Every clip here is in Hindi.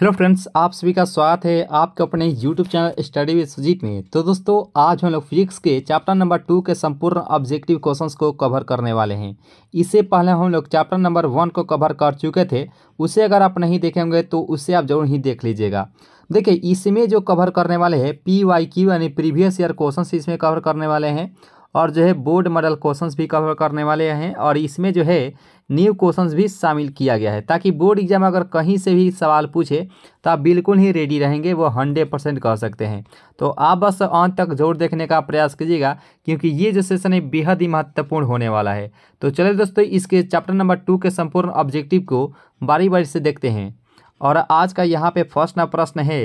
हेलो फ्रेंड्स आप सभी का स्वागत है आपके अपने YouTube channel study with Sujeet में तो दोस्तों आज हम लोग फिजिक्स के चैप्टर नंबर टू के संपूर्ण ऑब्जेक्टिव क्वेश्चंस को कवर करने वाले हैं इससे पहले हम लोग चैप्टर नंबर वन को कवर कर चुके थे उसे अगर आप नहीं देखेंगे तो उसे आप जरूर ही देख लीजिएगा देखिए इसमें जो कवर करने वाले हैं पी वाई क्यू यानी प्रीवियस ईयर क्वेश्चन इसमें कवर करने वाले हैं और जो है बोर्ड मॉडल क्वेश्चंस भी कवर करने वाले हैं और इसमें जो है न्यू क्वेश्चंस भी शामिल किया गया है ताकि बोर्ड एग्जाम अगर कहीं से भी सवाल पूछे तो आप बिल्कुल ही रेडी रहेंगे वो हंड्रेड परसेंट कह सकते हैं तो आप बस अंत तक जोर देखने का प्रयास कीजिएगा क्योंकि ये जो सेशन है बेहद ही महत्वपूर्ण होने वाला है तो चलिए दोस्तों इसके चैप्टर नंबर टू के संपूर्ण ऑब्जेक्टिव को बारी बारी से देखते हैं और आज का यहाँ पे फर्स्ट नंबर प्रश्न है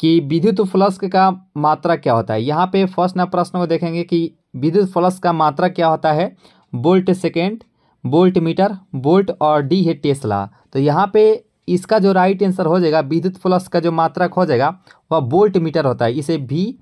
कि विद्युत फ्लस्क का मात्रा क्या होता है यहाँ पे फर्स्ट ना प्रश्न को देखेंगे कि विद्युत फ्लस्क का मात्रा क्या होता है volt second volt metre volt और डी है टेस्ला तो यहाँ पे इसका जो राइट आंसर हो जाएगा विद्युत प्लस का जो मात्रक हो जाएगा वह बोल्ट मीटर होता है इसे भी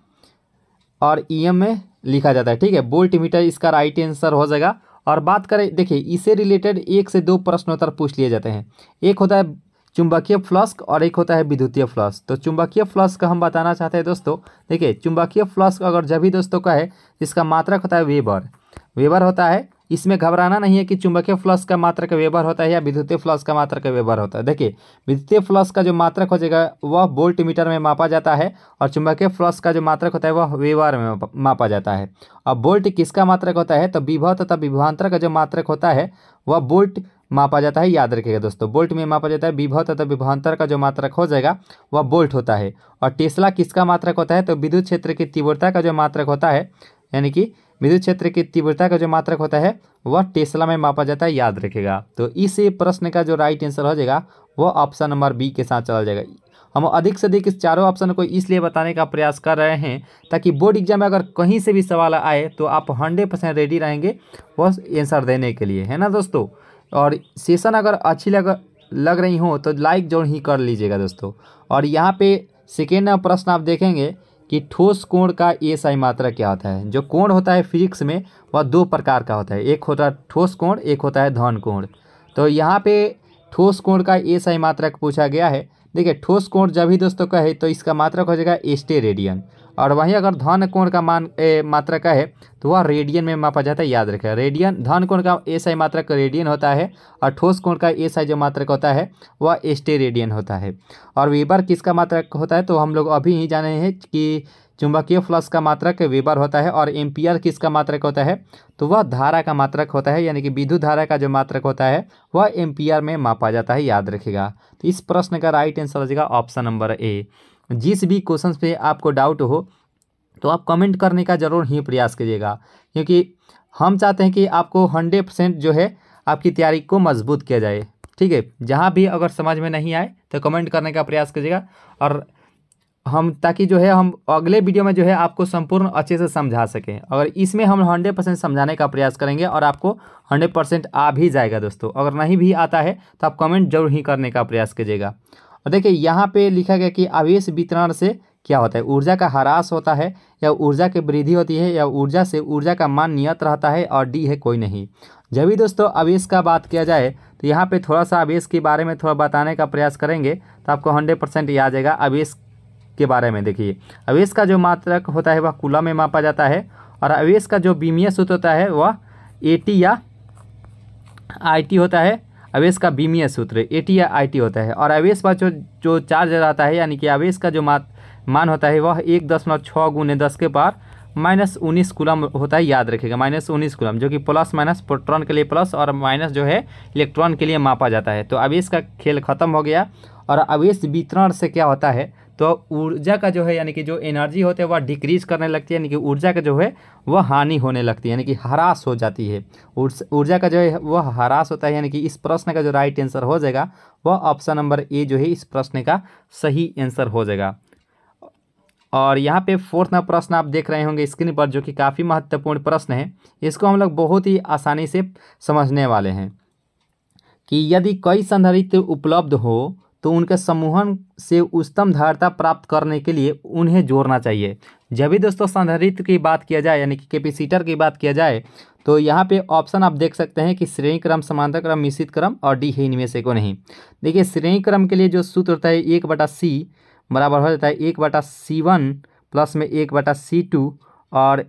और ई e एम में लिखा जाता है ठीक है बोल्ट मीटर इसका राइट आंसर हो जाएगा और बात करें देखिए इसे रिलेटेड एक से दो प्रश्नोत्तर पूछ लिए जाते हैं एक होता है चुंबकीय फ्लस्क और एक होता है विद्युतीय फ्लस्क तो चुंबकीय फ्लस्क हम बताना चाहते हैं दोस्तों देखिए चुंबकीय फ्लस्क अगर जब भी दोस्तों का है इसका मात्रक होता है वेबर वेबर होता है इसमें घबराना नहीं है कि चुंबकीय फ्लस का मात्रक वेबर होता है या विद्युतीय फ्लस का मात्रक वेबर होता है देखिए विद्युतीय फ्लस का जो मात्रक हो जाएगा वह बोल्ट मीटर में मापा जाता है और चुंबकीय फ्लस का जो मात्रक होता है वह वेबर में मापा जाता है अब बोल्ट किसका मात्रक होता है तो विभव तथा विभवान्तर का जो मात्रक होता है वह बोल्ट मापा जाता है याद रखिएगा दोस्तों बोल्ट में मापा जाता है विभव तथा विभवान्तर का जो मात्रक हो जाएगा वह बोल्ट होता है और टेस्ला किसका मात्रक होता है तो विद्युत क्षेत्र की तीव्रता का जो मात्रक होता है यानी कि विद्युत क्षेत्र की तीव्रता का जो मात्रक होता है वह टेस्ला में मापा जाता है याद रखेगा तो इस प्रश्न का जो राइट आंसर हो जाएगा वह ऑप्शन नंबर बी के साथ चला जाएगा हम अधिक से अधिक इस चारों ऑप्शन को इसलिए बताने का प्रयास कर रहे हैं ताकि बोर्ड एग्जाम में अगर कहीं से भी सवाल आए तो आप हंड्रेड परसेंट रेडी रहेंगे वह आंसर देने के लिए है ना दोस्तों और सेशन अगर अच्छी लग लग रही हो तो लाइक जरूर ही कर लीजिएगा दोस्तों और यहाँ पे सेकेंड प्रश्न आप देखेंगे कि ठोस कोण का एसआई मात्रा क्या होता है जो कोण होता है फिजिक्स में वह दो प्रकार का होता है एक होता है ठोस कोण एक होता है धन कोण तो यहाँ पे ठोस कोण का एसआई मात्रक पूछा गया है देखिए ठोस कोण जब भी दोस्तों कहे तो इसका मात्रक हो जाएगा एस्टे रेडियन और वहीं अगर धन कोण का मान ए, मात्रा का है तो वह रेडियन में मापा जाता है याद रखें रेडियन धन कोण का ए साई मात्रा का रेडियन होता है और ठोस कोण का ए साई जो मात्रा का होता है वह एस्टे रेडियन होता है और वेबर किसका मात्रा होता है तो हम लोग अभी ही जाने हैं कि चुंबकीय फ्लक्स का मात्रक वेबर होता है और एम्पियर किसका मात्रक होता है तो वह धारा का मात्रक होता है यानी कि विद्युत धारा का जो मात्रक होता है वह एम्पियर में मापा जाता है याद रखेगा तो इस प्रश्न का राइट आंसर हो जाएगा ऑप्शन नंबर ए जिस भी क्वेश्चन पे आपको डाउट हो तो आप कमेंट करने का ज़रूर ही प्रयास करिएगा क्योंकि हम चाहते हैं कि आपको हंड्रेड परसेंट जो है आपकी तैयारी को मजबूत किया जाए ठीक है जहाँ भी अगर समझ में नहीं आए तो कमेंट करने का प्रयास करिएगा और हम ताकि जो है हम अगले वीडियो में जो है आपको संपूर्ण अच्छे से समझा सकें अगर इसमें हम हंड्रेड परसेंट समझाने का प्रयास करेंगे और आपको हंड्रेड परसेंट आ भी जाएगा दोस्तों अगर नहीं भी आता है तो आप कमेंट जरूर ही करने का प्रयास कीजिएगा और देखिए यहाँ पे लिखा गया कि आवेश वितरण से क्या होता है ऊर्जा का ह्रास होता है या ऊर्जा की वृद्धि होती है या ऊर्जा से ऊर्जा का मान नियत रहता है और डी है कोई नहीं जब भी दोस्तों आवेश का बात किया जाए तो यहाँ पे थोड़ा सा आवेश के बारे में थोड़ा बताने का प्रयास करेंगे तो आपको हंड्रेड परसेंट याद आएगा आवेश के बारे में देखिए आवेश का जो मात्रक होता है वह कूला में मापा जाता है और आवेश का जो बीमिया सूत्र होता है वह ए या आई होता है आवेश का बीमीय सूत्र ए टी या आई टी होता है और आवेश पर जो जो चार्ज रहता है यानी कि आवेश का जो मात मान होता है वह एक दशमलव छः गुने दस के पार माइनस उन्नीस कुलम होता है याद रखेगा माइनस उन्नीस कुलम जो कि प्लस माइनस प्रोट्रॉन के लिए प्लस और माइनस जो है इलेक्ट्रॉन के लिए मापा जाता है तो आवेश का खेल खत्म हो गया और आवेश वितरण से क्या होता है तो ऊर्जा का जो है यानी कि जो एनर्जी होती है वह डिक्रीज करने लगती है यानी कि ऊर्जा का जो है वह हानि होने लगती है यानी कि हरास हो जाती है ऊर्जा का जो है वह हरास होता है यानी कि इस प्रश्न का जो राइट आंसर हो जाएगा वह ऑप्शन नंबर ए जो है इस प्रश्न का सही आंसर हो जाएगा और यहाँ पे फोर्थ नंबर प्रश्न आप देख रहे होंगे स्क्रीन पर जो कि काफ़ी महत्वपूर्ण प्रश्न है इसको हम लोग बहुत ही आसानी से समझने वाले हैं कि यदि कई संधारित्र उपलब्ध हो तो उनके समूहन से उच्चतम धारता प्राप्त करने के लिए उन्हें जोड़ना चाहिए जब भी दोस्तों संधारित्र की बात किया जाए यानी कि कैपेसिटर की बात किया जाए तो यहाँ पे ऑप्शन आप देख सकते हैं कि श्रेणी क्रम समांतर क्रम मिश्रित क्रम और डी है इनमें से को नहीं देखिए श्रेणी क्रम के लिए जो सूत्र होता है एक बटा सी बराबर हो जाता है एक बटा सी वन प्लस में एक बटा सी टू और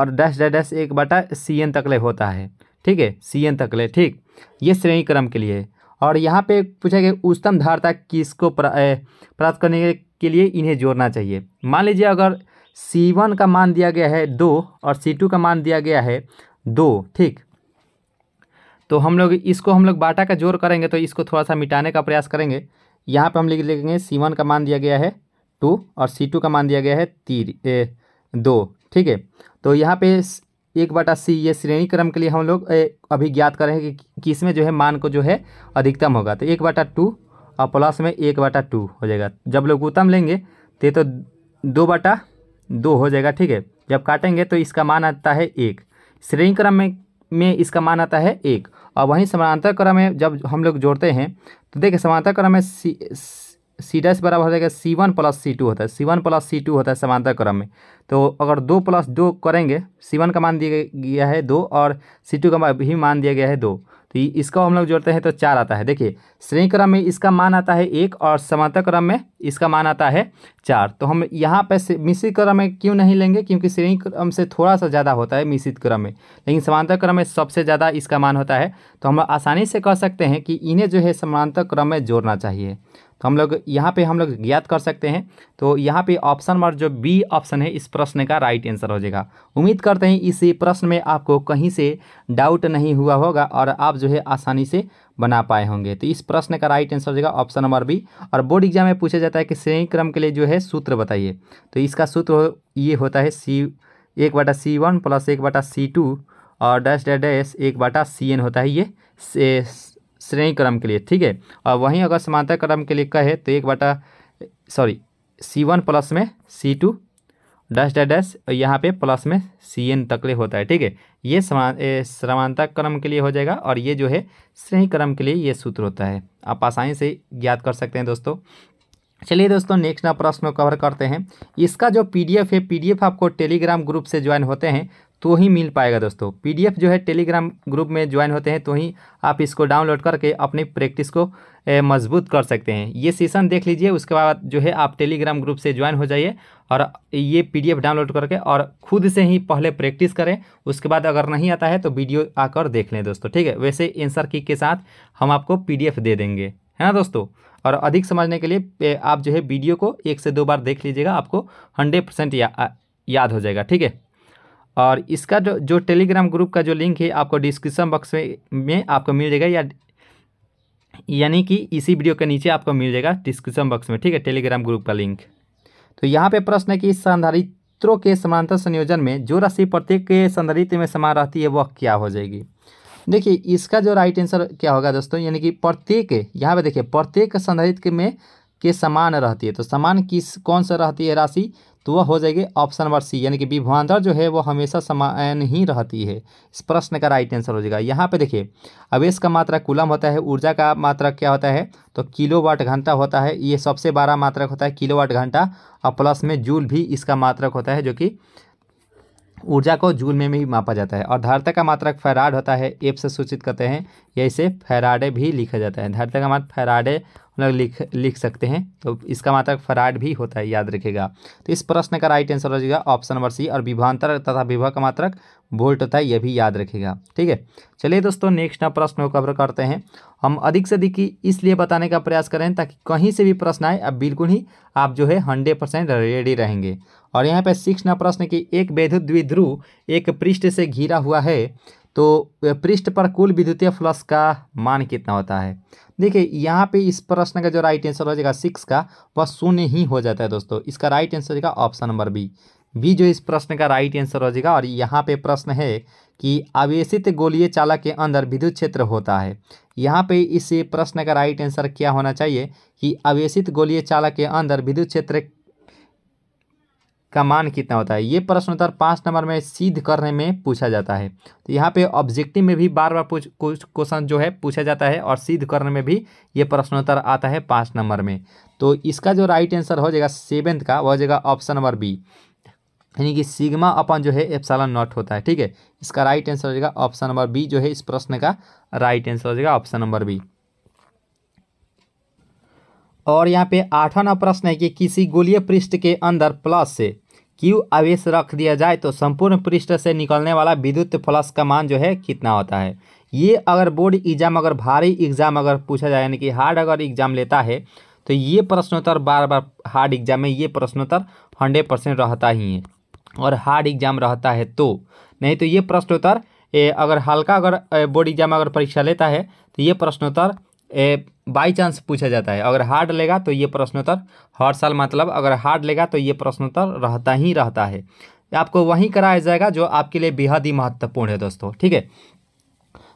और डैश डैश डैश एक बटा सी एन तक ले होता है ठीक है सी एन तक ले ठीक ये श्रेणी क्रम के लिए है और यहाँ पे पूछा गया उच्चतम धारता किसको प्राप्त करने के लिए इन्हें जोड़ना चाहिए मान लीजिए अगर C1 का मान दिया गया है दो और सी टू का मान दिया गया है दो ठीक तो हम लोग इसको हम लोग बाटा का जोर करेंगे तो इसको थोड़ा सा मिटाने का प्रयास करेंगे यहाँ पे हम लिख लेंगे सी वन का मान दिया गया है टू और सी टू का मान दिया गया है तीन दो ठीक है तो यहाँ पे एक बटा सी ये श्रेणी क्रम के लिए हम लोग अभी ज्ञात कर रहे हैं कि किसमें जो है मान को जो है अधिकतम होगा तो एक बटा टू और प्लस में एक बटा टू हो जाएगा जब लोग उत्तम लेंगे तो ये तो दो बटा दो हो जाएगा ठीक है जब काटेंगे तो इसका मान आता है एक श्रेणी क्रम में में इसका मान आता है एक और वहीं समानांतर क्रम में जब हम लोग जोड़ते हैं तो देखिए समानांतर क्रम में सी सी डैश बराबर हो जाएगा C one plus C two होता है C one plus C two होता है समांतर क्रम में तो अगर दो प्लस दो करेंगे सी वन का मान दिया गया है दो और सी टू का भी मान दिया गया है दो तो इसका हम लोग जोड़ते हैं तो चार आता है देखिए श्रेणी क्रम में इसका मान आता है एक और समांतर क्रम में इसका मान आता है चार तो हम यहाँ पर मिश्रित क्रम में क्यों नहीं लेंगे क्योंकि श्रेणी क्रम से थोड़ा सा ज़्यादा होता है मिश्रित क्रम में लेकिन समांतर क्रम में सबसे ज़्यादा इसका मान होता है तो हम आसानी से कह सकते हैं कि इन्हें जो है समांतर क्रम में जोड़ना चाहिए तो हम लोग यहाँ पे हम लोग ज्ञात कर सकते हैं तो यहाँ पे ऑप्शन नंबर जो बी ऑप्शन है इस प्रश्न का राइट आंसर हो जाएगा उम्मीद करते हैं इस प्रश्न में आपको कहीं से डाउट नहीं हुआ होगा और आप जो है आसानी से बना पाए होंगे तो इस प्रश्न का राइट आंसर हो जाएगा ऑप्शन नंबर बी और बोर्ड एग्जाम में पूछा जाता है कि श्रेणी क्रम के लिए जो है सूत्र बताइए तो इसका सूत्र ये होता है सी एक बटा सी वन प्लस एक बटा सी टू और डैश डैश डैश एक बटा सी एन होता है ये श्रेणी क्रम के लिए ठीक है और वहीं अगर समांतर क्रम के लिए कहे तो एक बटा सॉरी सी वन प्लस में C two dash dash dash यहाँ पे प्लस में सी एन तकले होता है ठीक है ये समान समांतर क्रम के लिए हो जाएगा और ये जो है श्रेणी क्रम के लिए ये सूत्र होता है आप आसानी से याद कर सकते हैं दोस्तों चलिए दोस्तों नेक्स्ट ना प्रश्न कवर करते हैं इसका जो पीडीएफ है पीडीएफ आपको टेलीग्राम ग्रुप से ज्वाइन होते हैं तो ही मिल पाएगा दोस्तों पीडीएफ जो है टेलीग्राम ग्रुप में ज्वाइन होते हैं तो ही आप इसको डाउनलोड करके अपनी प्रैक्टिस को मजबूत कर सकते हैं ये सेशन देख लीजिए उसके बाद जो है आप टेलीग्राम ग्रुप से ज्वाइन हो जाइए और ये पीडीएफ डाउनलोड करके और खुद से ही पहले प्रैक्टिस करें उसके बाद अगर नहीं आता है तो वीडियो आकर देख लें दोस्तों ठीक है वैसे एंसर की के साथ हम आपको पी दे देंगे है ना दोस्तों और अधिक समझने के लिए आप जो है वीडियो को एक से दो बार देख लीजिएगा आपको हंड्रेड परसेंट या, याद हो जाएगा ठीक है और इसका जो जो टेलीग्राम ग्रुप का जो लिंक है आपको डिस्क्रिप्शन बॉक्स में, में आपको मिल जाएगा या यानी कि इसी वीडियो के नीचे आपको मिल जाएगा डिस्क्रिप्शन बॉक्स में ठीक है टेलीग्राम ग्रुप का लिंक तो यहाँ पे प्रश्न है कि संधारित्रों के समानांतर संयोजन में जो राशि प्रत्येक के संधारित्र में समान रहती है वह क्या हो जाएगी देखिए इसका जो राइट आंसर क्या होगा दोस्तों यानी कि प्रत्येक यहाँ पर देखिए प्रत्येक संधारित्र में के समान रहती है तो समान किस कौन सा रहती है राशि तो वह हो जाएगी ऑप्शन नंबर सी यानी कि विभवांतर जो है वो हमेशा समान ही रहती है इस प्रश्न का राइट आंसर हो जाएगा यहाँ पे देखिए आवेश का मात्रा कुलम होता है ऊर्जा का मात्रा क्या होता है तो किलोवाट घंटा होता है ये सबसे बड़ा मात्रक होता है किलोवाट घंटा और प्लस में जूल भी इसका मात्रक होता है जो कि ऊर्जा को जूल में भी मापा जाता है और धारता का मात्रक फैराड होता है एप से सूचित करते हैं या इसे फैराडे भी लिखा जाता है धारता का मात्र फैराडे लोग लिख लिख सकते हैं तो इसका मात्रक फैराड भी होता है याद रखेगा तो इस प्रश्न का राइट आंसर हो जाएगा ऑप्शन नंबर सी और विभांतर तथा विभव का मात्रक वोल्ट होता है यह भी याद रखेगा ठीक है चलिए दोस्तों नेक्स्ट प्रश्न को कवर करते हैं हम अधिक से अधिक इसलिए बताने का प्रयास करें ताकि कहीं से भी प्रश्न आए अब बिल्कुल ही आप जो है हंड्रेड परसेंट रेडी रहेंगे और यहाँ पे सिक्स नंबर प्रश्न की एक वैद्युत द्विध्रुव एक पृष्ठ से घिरा हुआ है तो पृष्ठ पर कुल विद्युतीय फ्लक्स का मान कितना होता है देखिए यहाँ पे इस प्रश्न का जो राइट आंसर हो जाएगा सिक्स का वह शून्य ही हो जाता है दोस्तों इसका राइट आंसर हो जाएगा ऑप्शन नंबर बी बी जो इस प्रश्न का राइट आंसर हो जाएगा और यहाँ पे प्रश्न है कि आवेशित गोलीय चालक के अंदर विद्युत क्षेत्र होता है यहाँ पे इस प्रश्न का राइट आंसर क्या होना चाहिए कि आवेशित गोलीय चालक के अंदर विद्युत क्षेत्र का मान कितना होता है ये प्रश्न उत्तर पाँच नंबर में सिद्ध करने में पूछा जाता है तो यहाँ पे ऑब्जेक्टिव में भी बार बार पूछ कुछ क्वेश्चन जो है पूछा जाता है और सिद्ध करने में भी ये प्रश्नोत्तर आता है पाँच नंबर में तो इसका जो राइट आंसर हो जाएगा सेवेंथ का वह हो जाएगा ऑप्शन नंबर बी यानी कि सिग्मा अपन जो है एप्सालन नॉट होता है ठीक है इसका राइट आंसर हो जाएगा ऑप्शन नंबर बी जो है इस प्रश्न का राइट आंसर हो जाएगा ऑप्शन नंबर बी और यहाँ पे आठवां प्रश्न है कि किसी गोलीय पृष्ठ के अंदर प्लस से क्यू आवेश रख दिया जाए तो संपूर्ण पृष्ठ से निकलने वाला विद्युत प्लस का मान जो है कितना होता है ये अगर बोर्ड एग्जाम अगर भारी एग्जाम अगर पूछा जाए यानी कि हार्ड अगर एग्जाम लेता है तो ये प्रश्नोत्तर बार बार हार्ड एग्जाम में ये प्रश्नोत्तर हंड्रेड परसेंट रहता ही है और हार्ड एग्जाम रहता है तो नहीं तो ये प्रश्नोत्तर अगर हल्का अगर बोर्ड एग्जाम अगर परीक्षा लेता है तो ये प्रश्नोत्तर बाई चांस पूछा जाता है अगर हार्ड लेगा तो ये प्रश्नोत्तर हर साल मतलब अगर हार्ड लेगा तो ये प्रश्नोत्तर रहता ही रहता है आपको वहीं कराया जाएगा जो आपके लिए बेहद ही महत्वपूर्ण है दोस्तों ठीक है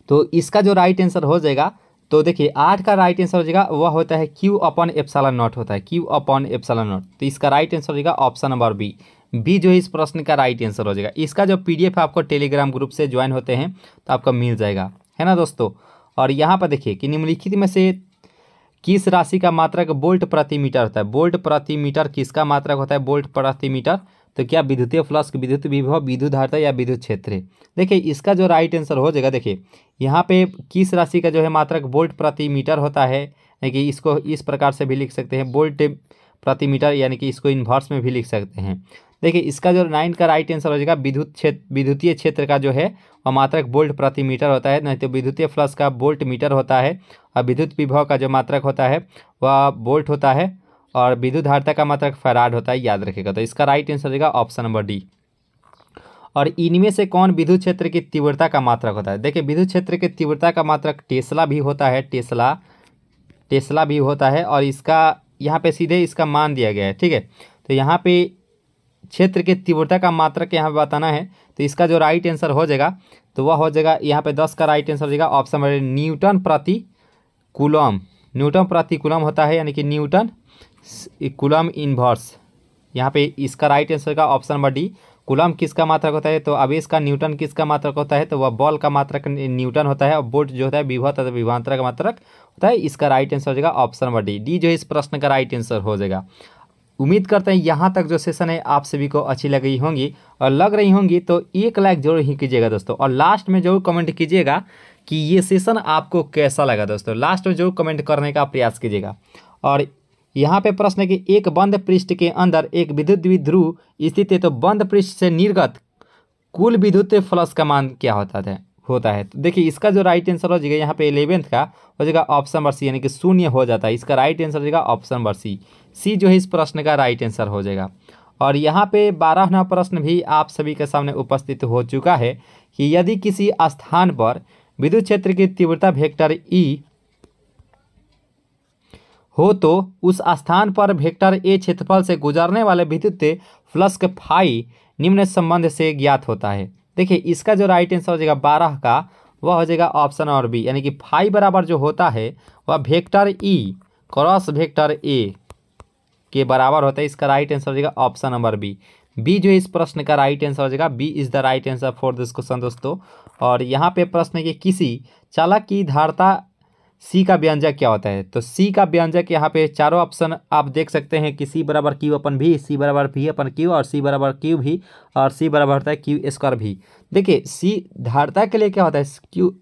तो इसका जो राइट आंसर हो जाएगा तो देखिए आठ का राइट आंसर हो जाएगा वह होता है क्यू अपॉन एप्सला नॉट होता है क्यू अपॉन एप्सला नॉट तो इसका राइट आंसर हो जाएगा ऑप्शन नंबर बी बी जो है इस प्रश्न का राइट आंसर हो जाएगा इसका जो पीडीएफ आपको टेलीग्राम ग्रुप से ज्वाइन होते हैं तो आपको मिल जाएगा है ना दोस्तों और यहाँ पर देखिए कि निम्नलिखित में से किस राशि का मात्रक बोल्ट प्रति मीटर होता है बोल्ट प्रति मीटर किसका मात्रक होता है बोल्ट प्रति मीटर तो क्या विद्युतीय फ्लस्क विद्युत विभव विद्युत धारता या विद्युत क्षेत्र देखिए इसका जो राइट आंसर हो जाएगा देखिए यहाँ पे किस राशि का जो है मात्रक बोल्ट प्रति मीटर होता है यानी कि इसको इस प्रकार से भी लिख सकते हैं बोल्ट प्रति मीटर यानी कि इसको इन्वर्स में भी लिख सकते हैं देखिए इसका जो नाइन का राइट आंसर हो जाएगा विद्युत क्षेत्र विद्युतीय क्षेत्र का जो है वह मात्रक बोल्ट प्रति मीटर होता है नहीं तो विद्युतीय फ्लस का बोल्ट मीटर होता है और विद्युत विभव का जो मात्रक होता है वह बोल्ट होता है और विद्युत धारता का मात्रक फैराड होता है याद रखेगा तो इसका राइट आंसर हो जाएगा ऑप्शन नंबर डी और इनमें से कौन विद्युत क्षेत्र की तीव्रता का मात्रक होता है देखिए विद्युत क्षेत्र की तीव्रता का मात्रक टेस्ला भी होता है टेस्ला टेस्ला भी होता है और इसका यहाँ पे सीधे इसका मान दिया गया है ठीक है तो यहाँ पे क्षेत्र के तीव्रता का मात्रक यहाँ पे बताना है तो इसका जो राइट आंसर हो जाएगा तो वह हो जाएगा यहाँ पे दस का राइट आंसर हो जाएगा ऑप्शन नंबर न्यूटन प्रति कुलम न्यूटन प्रति कुलम होता है यानी कि न्यूटन कुलम इन्वर्स यहाँ पे इसका राइट आंसर का ऑप्शन नंबर डी कुलम किसका मात्रक होता है तो अब इसका न्यूटन किसका मात्रक होता है तो वह बॉल का मात्रक न्यूटन होता है और बोल्ट जो होता है विभव तथा विभांतर का मात्रक होता है इसका राइट आंसर हो जाएगा ऑप्शन नंबर डी डी जो है इस प्रश्न का राइट आंसर हो जाएगा उम्मीद करते हैं यहाँ तक जो सेशन है आप सभी को अच्छी लग रही होंगी और लग रही होंगी तो एक लाइक जरूर ही कीजिएगा दोस्तों और लास्ट में जरूर कमेंट कीजिएगा कि ये सेशन आपको कैसा लगा दोस्तों लास्ट में जरूर कमेंट करने का प्रयास कीजिएगा और यहाँ पे प्रश्न है कि एक बंद पृष्ठ के अंदर एक विद्युत द्विध्रुव स्थित है तो बंद पृष्ठ से निर्गत कुल विद्युत फ्लक्स का मान क्या होता है होता है तो देखिए इसका जो राइट आंसर हो जाएगा यहाँ पे इलेवेंथ का हो जाएगा ऑप्शन नंबर सी यानी कि शून्य हो जाता है इसका राइट आंसर हो जाएगा ऑप्शन नंबर सी सी जो है इस प्रश्न का राइट आंसर हो जाएगा और यहाँ पे बारहवा प्रश्न भी आप सभी के सामने उपस्थित हो चुका है कि यदि किसी स्थान पर विद्युत क्षेत्र की तीव्रता भेक्टर ई e हो तो उस स्थान पर भेक्टर ए क्षेत्रफल से गुजरने वाले विद्युत फ्लस्क फाई निम्न संबंध से ज्ञात होता है देखिए इसका जो राइट आंसर हो जाएगा बारह का वह हो जाएगा ऑप्शन और बी यानी कि फाइव बराबर जो होता है वह vector E cross vector A के बराबर होता है इसका राइट आंसर हो जाएगा ऑप्शन नंबर बी बी जो है इस प्रश्न का राइट आंसर हो जाएगा B is the right answer for this question दोस्तों और यहाँ पे प्रश्न के किसी चालक की धारता सी का व्यंजक क्या होता है तो सी का व्यंजक यहाँ पे चारों ऑप्शन आप देख सकते हैं कि सी बराबर क्यू अपन भी सी बराबर भी अपन क्यू और सी बराबर क्यू भी और सी बराबर होता है क्यू स्क्वायर भी देखिए सी धारता के लिए क्या होता है क्यू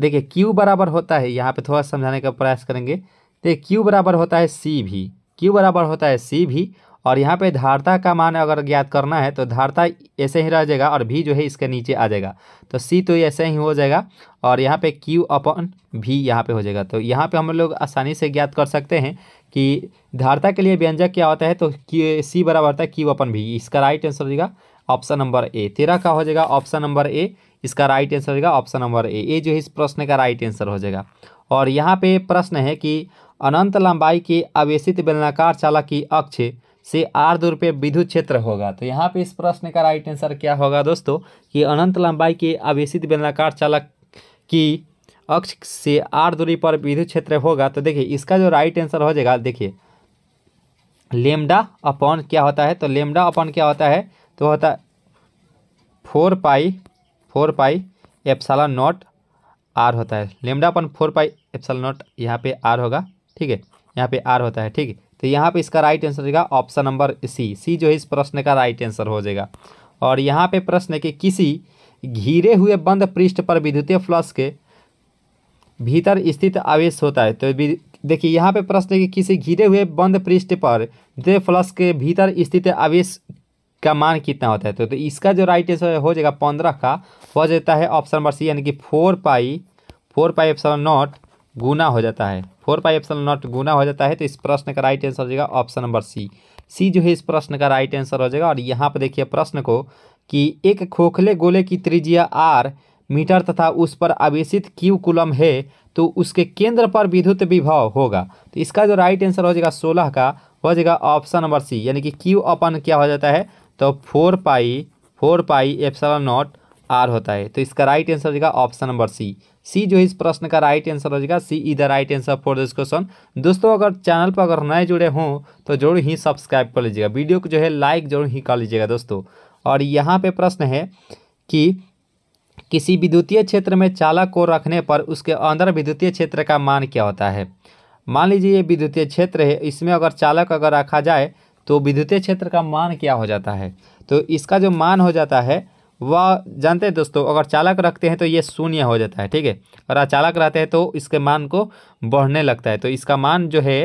देखिए क्यू बराबर होता है यहाँ पे थोड़ा समझाने का प्रयास करेंगे देखिए क्यू बराबर होता है सी भी क्यू बराबर होता है सी भी और यहाँ पे धारता का मान अगर ज्ञात करना है तो धारता ऐसे ही रह जाएगा और भी जो है इसके नीचे आ जाएगा तो सी तो ऐसे ही हो जाएगा और यहाँ पे क्यू अपन भी यहाँ पे हो जाएगा तो यहाँ पे हम लोग आसानी से ज्ञात कर सकते हैं कि धारता के लिए व्यंजक क्या होता है तो सी बराबर होता है क्यू अपन भी इसका राइट आंसर हो जाएगा ऑप्शन नंबर ए तेरह का हो जाएगा ऑप्शन नंबर ए इसका राइट आंसर हो जाएगा ऑप्शन नंबर ए ये जो है इस प्रश्न का राइट आंसर हो जाएगा और यहाँ पे प्रश्न है कि अनंत लंबाई के आवेशित बेलनाकार चालक की अक्ष से आर दूर पे विद्युत क्षेत्र होगा तो यहाँ पे इस प्रश्न का राइट आंसर क्या होगा दोस्तों कि अनंत लंबाई के आवेशित बेलनाकार चालक की अक्ष से आर दूरी पर विद्युत क्षेत्र होगा तो देखिए इसका जो राइट आंसर हो जाएगा देखिए लेमडा अपॉन क्या होता है तो लेमडा अपॉन क्या होता है तो होता है four pi four pi epsilon naught R होता है lambda upon four pi epsilon naught यहाँ पे आर होगा ठीक है यहाँ पे आर होता है ठीक है तो यहाँ पे इसका राइट आंसर होगा ऑप्शन नंबर सी सी जो है इस प्रश्न का राइट आंसर हो जाएगा और यहाँ पे प्रश्न है कि किसी घिरे हुए बंद पृष्ठ पर विद्युतीय फ्लश के भीतर स्थित आवेश होता है तो देखिए यहाँ पे प्रश्न है कि किसी घिरे हुए बंद पृष्ठ पर विद्युतीय फ्लश के भीतर स्थित आवेश का मान कितना होता है तो, तो इसका जो राइट आंसर हो जाएगा पंद्रह का हो जाता है ऑप्शन नंबर सी यानी कि फोर पाई फोर पाई ऑप्शन नॉट गुना हो जाता है फोर पाई एप्सलन नॉट गुना हो जाता है तो इस प्रश्न का राइट आंसर हो जाएगा ऑप्शन नंबर सी सी जो है इस प्रश्न का राइट आंसर हो जाएगा और यहाँ पर देखिए प्रश्न को कि एक खोखले गोले की त्रिज्या आर मीटर तथा उस पर आवेशित क्यू कुलम है तो उसके केंद्र पर विद्युत विभव होगा तो इसका जो राइट आंसर हो जाएगा सोलह का हो जाएगा ऑप्शन नंबर सी यानी कि क्यू अपन क्या हो जाता है तो four pi four pi epsilon naught R होता है तो इसका राइट आंसर हो जाएगा ऑप्शन नंबर सी सी जो है इस प्रश्न का राइट आंसर हो जाएगा C is the right answer for this question दोस्तों अगर चैनल पर अगर नए जुड़े हों तो जरूर ही सब्सक्राइब कर लीजिएगा वीडियो को जो है लाइक जरूर ही कर लीजिएगा दोस्तों और यहाँ पे प्रश्न है कि किसी विद्युतीय क्षेत्र में चालक को रखने पर उसके अंदर विद्युतीय क्षेत्र का मान क्या होता है मान लीजिए ये विद्युतीय क्षेत्र है इसमें अगर चालक अगर रखा जाए तो विद्युतीय क्षेत्र का मान क्या हो जाता है तो इसका जो मान हो जाता है वह जानते हैं दोस्तों अगर चालक रखते हैं तो ये शून्य हो जाता है ठीक है और अचालक रहते हैं तो इसके मान को बढ़ने लगता है तो इसका मान जो है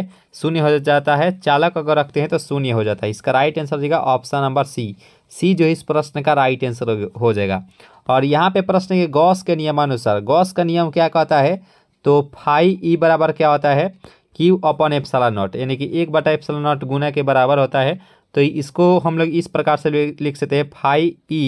शून्य हो जाता है चालक अगर रखते हैं तो शून्य हो जाता है इसका राइट आंसर हो जाएगा ऑप्शन नंबर सी सी जो है इस प्रश्न का राइट आंसर हो जाएगा और यहाँ पे प्रश्न है गौस के नियमानुसार गौस का नियम क्या कहता है तो फाई ई बराबर क्या होता है क्यू अपन एप्सला नॉट यानी कि एक बटा एप्सला नॉट गुना के बराबर होता है तो इसको हम लोग इस प्रकार से लिख सकते हैं फाई ई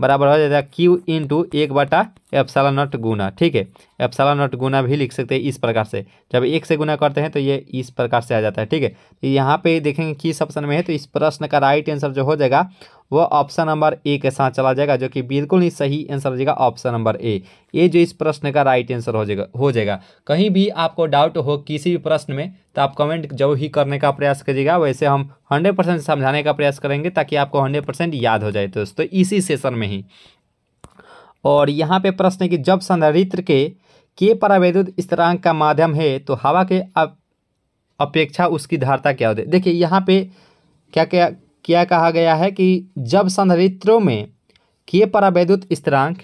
बराबर हो जाएगा क्यू इंटू एक बटा एफसाला नॉट गुना ठीक है एफसाला नॉट गुना भी लिख सकते हैं इस प्रकार से जब एक से गुना करते हैं तो ये इस प्रकार से आ जाता है ठीक है तो यहाँ पे देखेंगे किस ऑप्शन में है तो इस प्रश्न का राइट आंसर जो हो जाएगा वह ऑप्शन नंबर ए के साथ चला जाएगा जो कि बिल्कुल ही सही आंसर हो जाएगा ऑप्शन नंबर ए ये जो इस प्रश्न का राइट आंसर हो जाएगा हो जाएगा कहीं भी आपको डाउट हो किसी भी प्रश्न में तो आप कमेंट जब ही करने का प्रयास करिएगा वैसे हम हंड्रेड परसेंट समझाने का प्रयास करेंगे ताकि आपको हंड्रेड परसेंट याद हो जाए तो दोस्तों इसी सेशन में ही और यहाँ पर प्रश्न है कि जब संधारित्र के के परावैद्युत स्तरांक का माध्यम है तो हवा के अपेक्षा उसकी धारता क्या होती है देखिए यहाँ पे क्या क्या क्या कहा गया है कि जब संधारित्रों में किए परावैद्युत स्थिरांक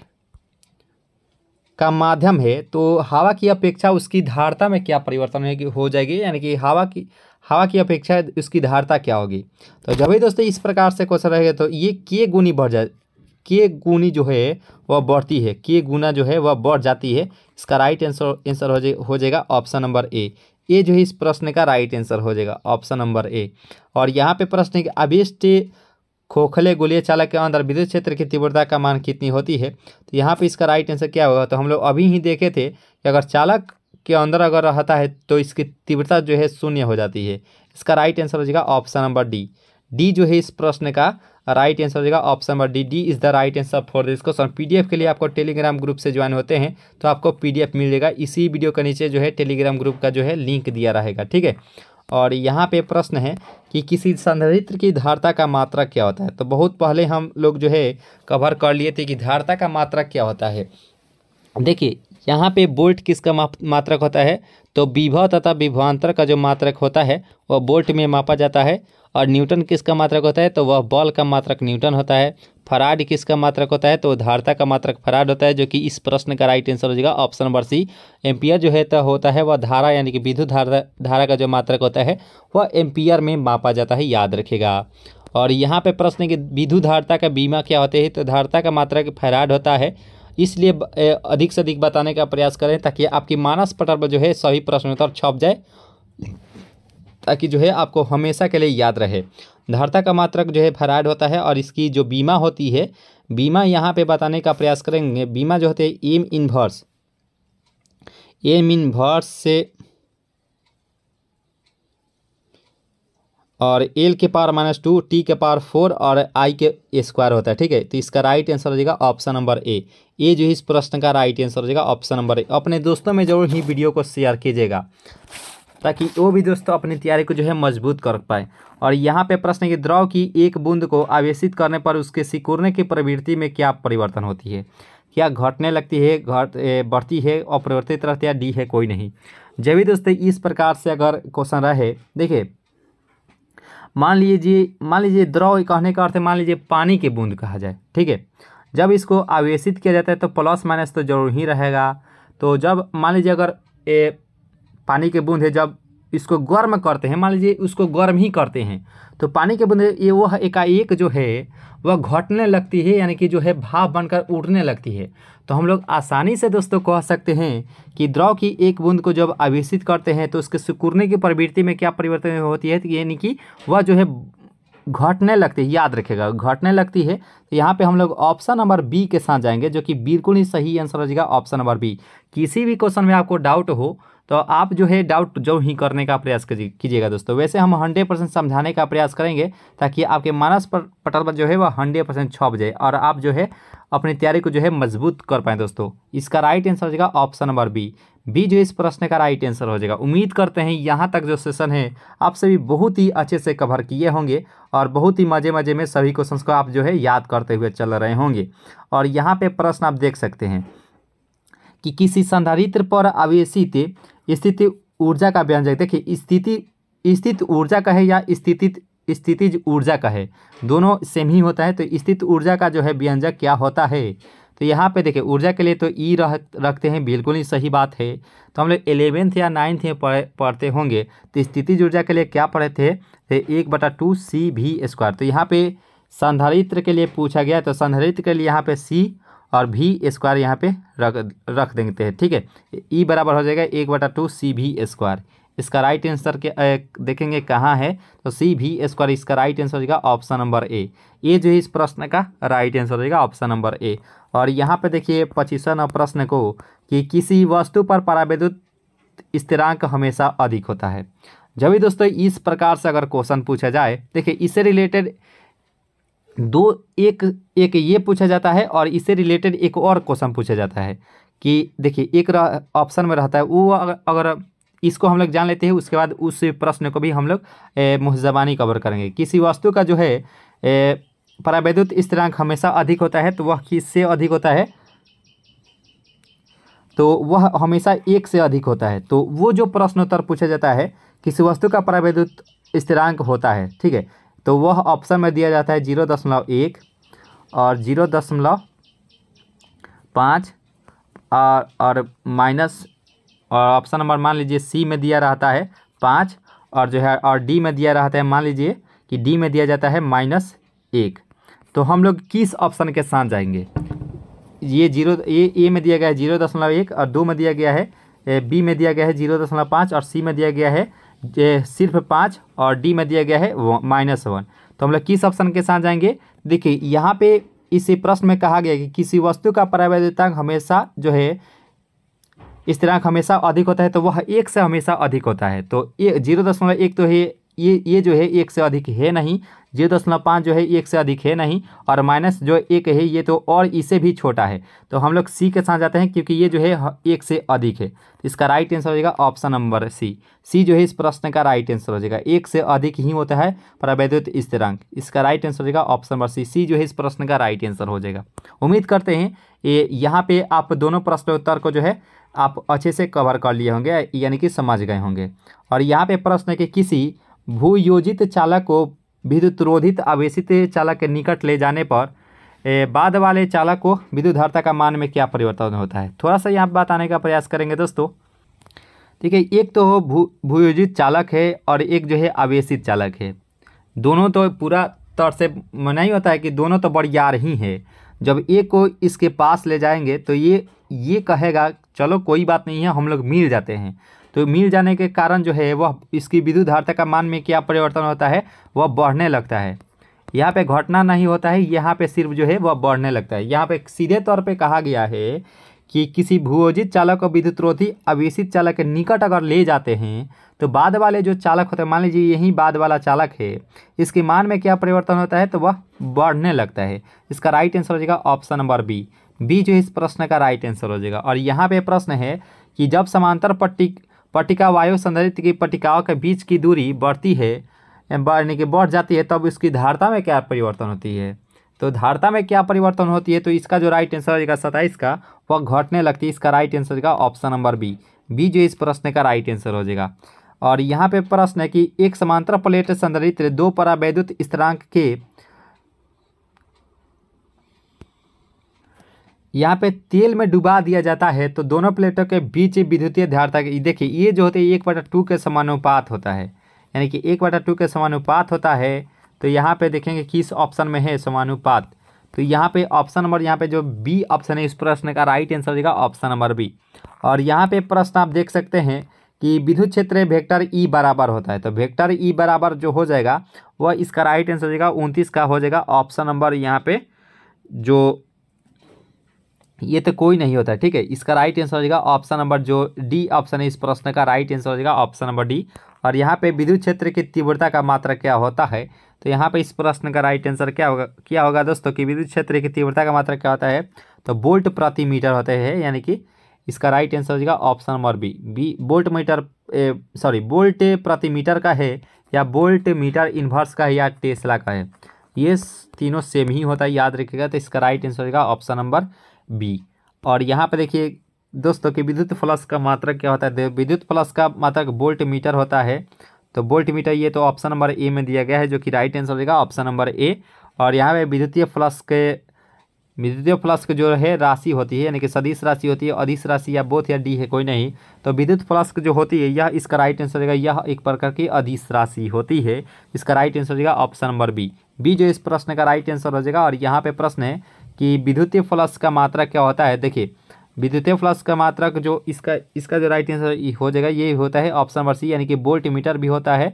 का माध्यम है तो हवा की अपेक्षा उसकी धारता में क्या परिवर्तन हो जाएगी यानी कि हवा की हवा की अपेक्षा उसकी धारता क्या होगी तो जब भी दोस्तों इस प्रकार से क्वेश्चन रहेगा तो ये के गुनी बढ़ जाए के गुनी जो है वह बढ़ती है के गुना जो है वह बढ़ जाती है इसका राइट आंसर आंसर हो जाएगा ऑप्शन नंबर ए ये जो है इस प्रश्न का राइट आंसर हो जाएगा ऑप्शन नंबर ए और यहाँ पे प्रश्न है कि अभिष्ट खोखले गोलिया चालक के अंदर विद्युत क्षेत्र की तीव्रता का मान कितनी होती है तो यहाँ पे इसका राइट आंसर क्या होगा तो हम लोग अभी ही देखे थे कि अगर चालक के अंदर अगर रहता है तो इसकी तीव्रता जो है शून्य हो जाती है इसका राइट आंसर हो जाएगा ऑप्शन नंबर डी डी जो है इस प्रश्न का राइट आंसर हो जाएगा option number D D is the right answer for this question PDF के लिए आपको टेलीग्राम ग्रुप से ज्वाइन होते हैं तो आपको पीडीएफ मिल जाएगा इसी वीडियो के नीचे जो है टेलीग्राम ग्रुप का जो है लिंक दिया रहेगा ठीक है और यहाँ पे प्रश्न है कि किसी संधारित्र की धारता का मात्रा क्या होता है तो बहुत पहले हम लोग जो है कवर कर लिए थे कि धारता का मात्रा क्या होता है देखिए यहाँ पे बोल्ट किसका मात्रक होता है तो विभव तथा विभवांतर का जो मात्रक होता है वह बोल्ट में मापा जाता है और न्यूटन किसका मात्रक होता है तो वह बॉल का मात्रक न्यूटन होता है फराड किसका मात्रक होता है तो धारता का मात्रक फराड होता है जो कि इस प्रश्न का राइट आंसर हो जाएगा ऑप्शन नंबर सी एम्पियर जो है तो होता है वह धारा यानी कि विद्युत धारा धारा का जो मात्रक होता है वह एम्पियर में मापा जाता है याद रखेगा और यहाँ पे प्रश्न कि विधु धारता का बीमा क्या होते हैं तो धारता का मात्रक फराड होता है इसलिए अधिक से अधिक बताने का प्रयास करें ताकि आपकी मानस पटल पर जो है सभी प्रश्नोत्तर छप जाए ताकि जो है आपको हमेशा के लिए याद रहे धारता का मात्रक जो है फराड होता है और इसकी जो बीमा होती है बीमा यहाँ पे बताने का प्रयास करेंगे बीमा जो होते हैं एम इनवर्स एम इनवर्स से और एल के पावर माइनस टू टी के पावर फोर और आई के स्क्वायर होता है ठीक है तो इसका राइट आंसर हो जाएगा ऑप्शन नंबर ए ए जो इस प्रश्न का राइट आंसर हो जाएगा ऑप्शन नंबर ए अपने दोस्तों में जरूर ही वीडियो को शेयर कीजिएगा ताकि वो भी दोस्तों अपनी तैयारी को जो है मजबूत कर पाए और यहाँ पे प्रश्न है कि द्रव की एक बूंद को आवेशित करने पर उसके सिकुड़ने की प्रवृत्ति में क्या परिवर्तन होती है क्या घटने लगती है घट बढ़ती है अपरिवर्तित रहती है डी है कोई नहीं जब भी दोस्तों इस प्रकार से अगर क्वेश्चन रहे देखिए मान लीजिए मान लीजिए द्रव कहने का अर्थ है मान लीजिए पानी की बूंद कहा जाए ठीक है जब इसको आवेशित किया जाता है तो प्लस माइनस तो जरूर ही रहेगा तो जब मान लीजिए अगर ए पानी के बूंद है जब इसको गर्म करते हैं मान लीजिए उसको गर्म ही करते हैं तो पानी के बूंद ये वह एकाएक जो है वह घटने लगती है यानी कि जो है भाप बनकर उड़ने लगती है तो हम लोग आसानी से दोस्तों कह सकते हैं कि द्रव की एक बूंद को जब आवेशित करते हैं तो उसके सिकुड़ने की प्रवृत्ति में क्या परिवर्तन होती है तो यानी कि वह जो है घटने लगती है याद रखेगा घटने लगती है तो यहाँ पे हम लोग ऑप्शन नंबर बी के साथ जाएंगे जो कि बिल्कुल ही सही आंसर हो जाएगा ऑप्शन नंबर बी किसी भी क्वेश्चन में आपको डाउट हो तो आप जो है डाउट जो ही करने का प्रयास कीजिएगा दोस्तों वैसे हम हंड्रेड परसेंट समझाने का प्रयास करेंगे ताकि आपके मानस पर पटल पर जो है वह हंड्रेड परसेंट छप जाए और आप जो है अपनी तैयारी को जो है मजबूत कर पाएँ दोस्तों इसका राइट आंसर हो जाएगा ऑप्शन नंबर बी बी जो इस प्रश्न का राइट आंसर हो जाएगा उम्मीद करते हैं यहाँ तक जो सेशन है आप सभी बहुत ही अच्छे से कवर किए होंगे और बहुत ही मज़े मज़े में सभी क्वेश्चन को आप जो है याद करते हुए चल रहे होंगे और यहाँ पर प्रश्न आप देख सकते हैं कि किसी संधारित्र पर आवेशित स्थिति ऊर्जा का व्यंजक देखिए स्थिति स्थित ऊर्जा का है या स्थिति स्थितिज ऊर्जा का है दोनों सेम ही होता है तो स्थित ऊर्जा का जो है व्यंजक क्या होता है तो यहाँ पे देखिए ऊर्जा के लिए तो ई e रह रखते हैं बिल्कुल ही सही बात है तो हम लोग एलेवेंथ या नाइन्थ में पढ़ पढ़ते होंगे तो स्थितिज ऊर्जा के लिए क्या पढ़े थे तो एक बटा टू सी भी स्क्वायर तो यहाँ पे संधारित्र के लिए पूछा गया तो संधारित्र के लिए यहाँ पे सी और भी स्क्वायर यहाँ पे रख रख देते हैं ठीक है ई e बराबर हो जाएगा एक बटा टू सी भी स्क्वायर इसका राइट आंसर के देखेंगे कहाँ है तो सी भी स्क्वायर इसका राइट आंसर हो जाएगा ऑप्शन नंबर ए ये जो है इस प्रश्न का राइट आंसर हो जाएगा ऑप्शन नंबर ए और यहाँ पे देखिए पच्चीसन प्रश्न को कि किसी वस्तु पर पराविद्युत स्थिरांक हमेशा अधिक होता है जब भी दोस्तों इस प्रकार से अगर क्वेश्चन पूछा जाए देखिए इससे रिलेटेड दो एक एक ये पूछा जाता है और इससे रिलेटेड एक और क्वेश्चन पूछा जाता है कि देखिए एक ऑप्शन में रहता है वो अगर इसको हम लोग जान लेते हैं उसके बाद उस प्रश्न को भी हम लोग मुहजबानी कवर करेंगे किसी वस्तु का जो है प्रावैद्युत स्थिरांक हमेशा अधिक होता है तो वह किससे अधिक होता है तो वह हमेशा एक से अधिक होता है तो वो जो प्रश्नोत्तर पूछा जाता है किसी वस्तु का प्रावैद्युत स्थिरांक होता है ठीक है तो वह ऑप्शन में दिया जाता है जीरो दशमलव एक और जीरो दशमलव पाँच और और माइनस और ऑप्शन नंबर मान लीजिए सी में दिया रहता है पाँच और जो है और डी में दिया रहता है मान लीजिए कि डी में दिया जाता है माइनस एक तो हम लोग किस ऑप्शन के साथ जाएंगे ये जीरो ये ए में दिया गया है जीरो दशमलव एक और दो में दिया गया है बी में दिया गया है जीरो दशमलव पाँच और सी में दिया गया है सिर्फ पाँच और डी में दिया गया है माइनस वन तो हम लोग किस ऑप्शन के साथ जाएंगे देखिए यहाँ पे इसी प्रश्न में कहा गया कि किसी वस्तु का प्रावैधिकतांक हमेशा जो है स्थिरांक हमेशा अधिक होता है तो वह एक से हमेशा अधिक होता है तो ये जीरो दशमलव एक तो है ये ये जो है एक से अधिक है नहीं ये दशमलव पाँच जो है एक से अधिक है नहीं और माइनस जो एक है ये तो और इसे भी छोटा है तो हम लोग सी के साथ जाते हैं क्योंकि ये जो है एक से अधिक है तो इसका राइट आंसर हो जाएगा ऑप्शन नंबर सी सी जो है इस प्रश्न का राइट आंसर हो जाएगा एक से अधिक ही होता है प्रवैद्युत स्थिरांक इसका राइट आंसर हो जाएगा ऑप्शन नंबर सी सी जो है इस प्रश्न का राइट आंसर हो जाएगा उम्मीद करते हैं ये यहाँ पे आप दोनों प्रश्न उत्तर को जो है आप अच्छे से कवर कर लिए होंगे यानी कि समझ गए होंगे और यहाँ पे प्रश्न के किसी भूयोजित चालक को विद्युतरोधित आवेशित चालक के निकट ले जाने पर बाद वाले चालक को विद्युत धारता का मान में क्या परिवर्तन होता है थोड़ा सा यहाँ बताने का प्रयास करेंगे दोस्तों ठीक है एक तो भू भूयोजित चालक है और एक जो है आवेशित चालक है दोनों तो पूरा तौर से नहीं होता है कि दोनों तो बड़ियार ही है जब एक को इसके पास ले जाएंगे तो ये ये कहेगा चलो कोई बात नहीं है हम लोग मिल जाते हैं तो मिल जाने के कारण जो है वह इसकी विद्युत का मान में क्या परिवर्तन होता है वह बढ़ने लगता है यहाँ पे घटना नहीं होता है यहाँ पे सिर्फ जो है वह बढ़ने लगता है यहाँ पे सीधे तौर पे कहा गया है कि किसी भूयोजित चालक को विद्युत रोधी अवेशित चालक के निकट अगर ले जाते हैं तो बाद वाले जो चालक होते हैं मान लीजिए यही बाद वाला चालक है इसके मान में क्या परिवर्तन होता है तो वह बढ़ने लगता है इसका राइट आंसर हो जाएगा ऑप्शन नंबर बी बी जो इस प्रश्न का राइट आंसर हो जाएगा और यहाँ पे प्रश्न है कि जब समांतर पट्टी पट्टिका वायु संधारित की पट्टिकाओं के बीच की दूरी बढ़ती है यानी कि बढ़ जाती है तब उसकी धारता में क्या परिवर्तन होती है तो धारता में क्या परिवर्तन होती है तो इसका जो राइट आंसर होगा सताइस का वह घटने लगती है इसका राइट आंसर होगा ऑप्शन नंबर बी बी जो इस प्रश्न का राइट आंसर हो जाएगा और यहाँ पे प्रश्न है कि एक समांतर प्लेट संधारित्र दो परावैद्युत स्थिरांक के यहाँ पे तेल में डुबा दिया जाता है तो दोनों प्लेटों के बीच विद्युतीय धारता देखिए ये जो होते हैं एक बटा टू के समानुपात होता है यानी कि एक बटा टू के समानुपात होता है तो यहाँ पे देखेंगे किस ऑप्शन में है समानुपात तो यहाँ पे ऑप्शन नंबर यहाँ पे जो बी ऑप्शन है इस प्रश्न का राइट आंसर देगा ऑप्शन नंबर बी और यहाँ पे प्रश्न आप देख सकते हैं कि विद्युत क्षेत्र वेक्टर ई बराबर होता है तो वेक्टर ई बराबर जो हो जाएगा वह इसका राइट आंसर देगा उनतीस का हो जाएगा ऑप्शन नंबर यहाँ पे जो ये तो कोई नहीं होता है ठीक है इसका राइट आंसर हो जाएगा ऑप्शन नंबर जो डी ऑप्शन है इस प्रश्न का राइट आंसर हो जाएगा ऑप्शन नंबर डी और यहाँ पे विद्युत क्षेत्र की तीव्रता का मात्रा क्या होता है तो यहाँ पे इस प्रश्न का राइट आंसर क्या होगा क्या होगा दोस्तों कि विद्युत क्षेत्र की तीव्रता का मात्रा क्या होता है तो बोल्ट प्रति मीटर होते हैं यानी कि इसका राइट आंसर हो जाएगा option number B B volt metre sorry volt प्रति मीटर का है या बोल्ट मीटर इन्वर्स का है या टेस्ला का है ये तीनों सेम ही होता है याद रखिएगा तो इसका राइट आंसर होगा ऑप्शन नंबर बी और यहाँ पर देखिए दोस्तों कि विद्युत फ्लस का मात्रक क्या होता है विद्युत फ्लस का मात्रक वोल्ट मीटर होता है तो वोल्ट मीटर ये तो ऑप्शन नंबर ए में दिया गया है जो कि राइट आंसर जाएगा ऑप्शन नंबर ए और यहाँ पे विद्युतीय फ्लस के विद्युतीय फ्लस के जो है राशि होती है यानी कि सदिश राशि होती है अधिस राशि या बोथ या डी है कोई नहीं तो विद्युत फ्लस जो होती है यह इसका राइट आंसर जाएगा यह एक प्रकार की अधिस राशि होती है इसका राइट आंसर जाएगा ऑप्शन नंबर बी बी जो इस प्रश्न का राइट आंसर हो जाएगा और यहाँ पे प्रश्न है कि विद्युतीय फ्लक्स का मात्रा क्या होता है देखिए विद्युतीय फ्लक्स का मात्रा जो इसका इसका जो राइट आंसर हो जाएगा ये होता है ऑप्शन नंबर सी यानी कि बोल्ट मीटर भी होता है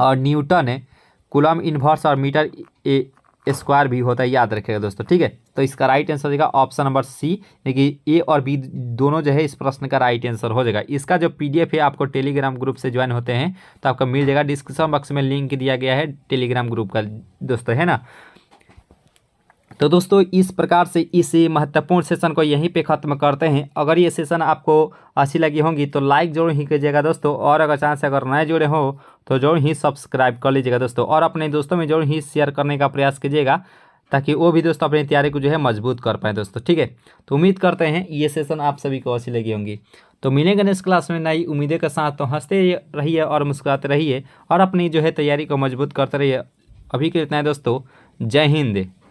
और न्यूटन है कुलम इन्वर्स और मीटर ए स्क्वायर भी होता है याद रखेगा दोस्तों ठीक है तो इसका राइट आंसर हो जाएगा ऑप्शन नंबर सी यानी कि ए और बी दोनों जो है इस प्रश्न का राइट आंसर हो जाएगा इसका जो पीडीएफ है आपको टेलीग्राम ग्रुप से ज्वाइन होते हैं तो आपको मिल जाएगा डिस्क्रिप्शन बॉक्स में लिंक दिया गया है टेलीग्राम ग्रुप का दोस्तों है ना तो दोस्तों इस प्रकार से इस महत्वपूर्ण सेशन को यहीं पे ख़त्म करते हैं अगर ये सेशन आपको अच्छी लगी होगी तो लाइक जरूर ही कीजिएगा दोस्तों और अगर चांस से अगर नए जुड़े हो तो जरूर ही सब्सक्राइब कर लीजिएगा दोस्तों और अपने दोस्तों में जरूर ही शेयर करने का प्रयास कीजिएगा ताकि वो भी दोस्तों अपनी तैयारी को जो है मजबूत कर पाएँ दोस्तों ठीक है तो उम्मीद करते हैं ये सेशन आप सभी को अच्छी लगी होंगी तो मिलेंगे नेक्स्ट क्लास में नई उम्मीदें के साथ तो हंसते रहिए और मुस्कुराते रहिए और अपनी जो है तैयारी को मजबूत करते रहिए अभी के इतना है दोस्तों जय हिंद